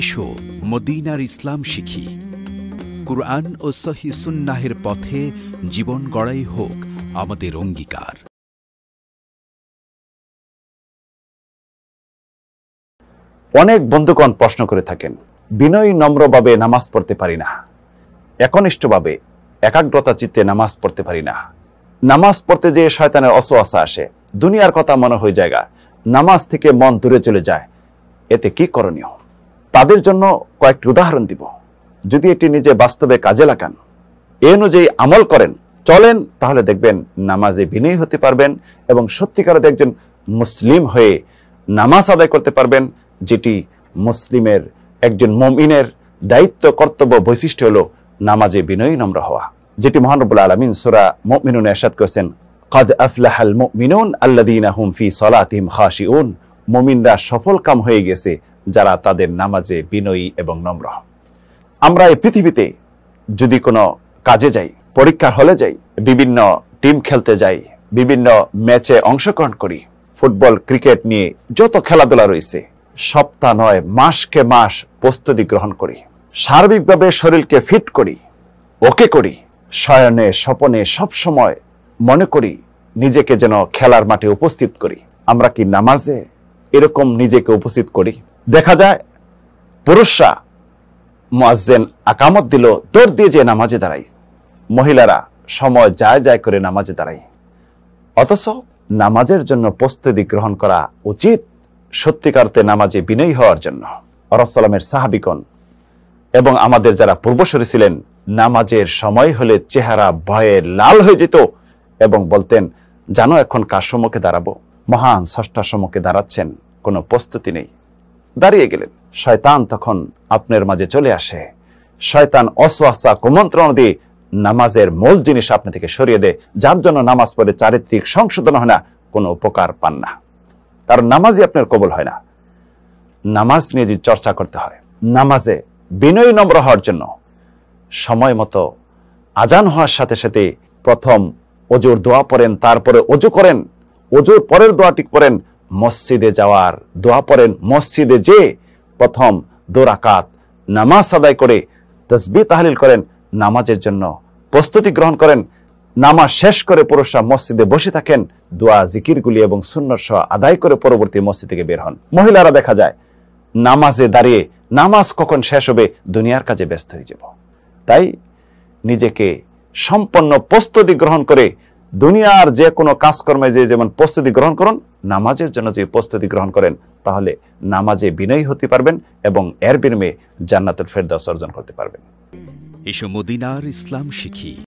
এসো মদিনার ইসলাম শিখি কুরআন ও সহি সুন্নাহের পথে জীবন গড়াই হোক আমাদের অঙ্গীকার অনেক বন্ধুগণ প্রশ্ন করে থাকেন বিনয় নম্রভাবে নামাজ পড়তে পারি না একনিষ্ঠভাবে একাগ্রতা চিত্তে নামাজ পড়তে পারি না নামাজ পড়তে যেয়ে শয়তানের আশা আসে দুনিয়ার কথা মনে হয়ে জায়গা নামাজ থেকে মন দূরে চলে যায় এতে কি করণীয় তাদের জন্য কয়েকটি উদাহরণ দিব যদি এটি নিজে বাস্তবে কাজে লাগান এ অনুযায়ী আমল করেন চলেন তাহলে দেখবেন নামাজে বিনয় হতে পারবেন এবং সত্যিকারের একজন মুসলিম হয়ে নামাজ আদায় করতে পারবেন যেটি মুসলিমের একজন মমিনের দায়িত্ব কর্তব্য বৈশিষ্ট্য হল নামাজে বিনয় নম্র হওয়া যেটি মহানবুল আলমিন সুরা মমিনুন এসাদ করেছেন কাদ আফলাহাল মমিনুন আল্লাদিন হুম ফি সলাতিম খাশিউন মমিনরা সফল কাম হয়ে গেছে যারা তাদের নামাজে বিনয়ী এবং নম্র আমরা এই পৃথিবীতে যদি কোনো কাজে যাই পরীক্ষার হলে যাই বিভিন্ন টিম খেলতে যাই বিভিন্ন ম্যাচে অংশগ্রহণ করি ফুটবল ক্রিকেট নিয়ে যত খেলাধুলা রয়েছে সপ্তাহ নয় মাসকে মাস প্রস্তুতি গ্রহণ করি সার্বিকভাবে শরীরকে ফিট করি ওকে করি শয়নে স্বপনে সবসময় মনে করি নিজেকে যেন খেলার মাঠে উপস্থিত করি আমরা কি নামাজে এরকম নিজেকে উপস্থিত করি দেখা যায় পুরুষরা মোয়াজেন আকামত দিল দৌড় দিয়ে যে নামাজে দাঁড়াই মহিলারা সময় যায় যায় করে নামাজে দাঁড়াই অথচ নামাজের জন্য প্রস্তুতি গ্রহণ করা উচিত সত্যিকারতে নামাজে বিনয়ী হওয়ার জন্য অরফ সাহাবিকন এবং আমাদের যারা পূর্বসরী ছিলেন নামাজের সময় হলে চেহারা ভয়ে লাল হয়ে যেত এবং বলতেন জানো এখন কার সম্মুখে দাঁড়াবো মহান ষষ্ঠার সম্মুখে দাঁড়াচ্ছেন কোনো প্রস্তুতি নেই দাঁড়িয়ে গেলেন শয়তান তখন আপনার মাঝে চলে আসে শয়তান অস্বাস্থা কুমন্ত্রণ দিয়ে নামাজের মূল জিনিস আপনি থেকে সরিয়ে দেয় যার জন্য নামাজ পড়ে চারিত্রিক সংশোধন হয় না কোনো উপকার পান না তার নামাজই আপনার কবল হয় না নামাজ নিয়ে যে চর্চা করতে হয় নামাজে বিনয় নম্র হওয়ার জন্য সময় মতো আজান হওয়ার সাথে সাথে প্রথম অজুর দোয়া পড়েন তারপরে অজু করেন অজু পরের দোয়াটি পড়েন মসজিদে যাওয়ার দোয়া পড়েন মসজিদে যে প্রথম দোরাকাত নামাজ আদায় করে তসবি তাহলিল করেন নামাজের জন্য প্রস্তুতি গ্রহণ করেন নামাজ শেষ করে পুরুষরা মসজিদে বসে থাকেন দোয়া জিকিরগুলি এবং সুন্নর সহ আদায় করে পরবর্তী মসজিদ থেকে বের হন মহিলারা দেখা যায় নামাজে দাঁড়িয়ে নামাজ কখন শেষ হবে দুনিয়ার কাজে ব্যস্ত হয়ে যাব তাই নিজেকে সম্পন্ন প্রস্তুতি গ্রহণ করে দুনিয়ার যে কোনো কাজকর্মে যে যেমন প্রস্তুতি গ্রহণ করুন নামাজের জন্য যে প্রস্তুতি গ্রহণ করেন তাহলে নামাজে বিনয়ী হতে পারবেন এবং এর বিনিময়ে জান্নাতুল ফেরদাস অর্জন করতে পারবেন এসব ইসলাম শিখি